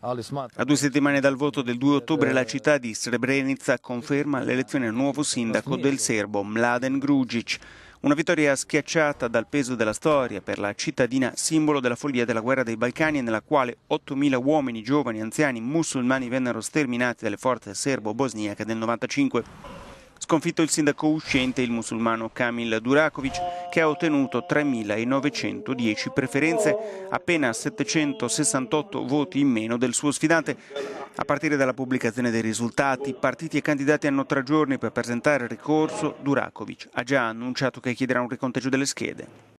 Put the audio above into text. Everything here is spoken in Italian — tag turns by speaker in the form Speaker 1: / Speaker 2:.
Speaker 1: A
Speaker 2: due settimane dal voto del 2 ottobre la città di Srebrenica conferma l'elezione al nuovo sindaco del serbo Mladen Grugic. Una vittoria schiacciata dal peso della storia per la cittadina simbolo della follia della guerra dei Balcani nella quale 8.000 uomini, giovani, anziani, musulmani vennero sterminati dalle forze serbo-bosniache del 1995 sconfitto il sindaco uscente, il musulmano Kamil Durakovic, che ha ottenuto 3.910 preferenze, appena 768 voti in meno del suo sfidante. A partire dalla pubblicazione dei risultati, partiti e candidati hanno tre giorni per presentare il ricorso. Durakovic ha già annunciato che chiederà un riconteggio delle schede.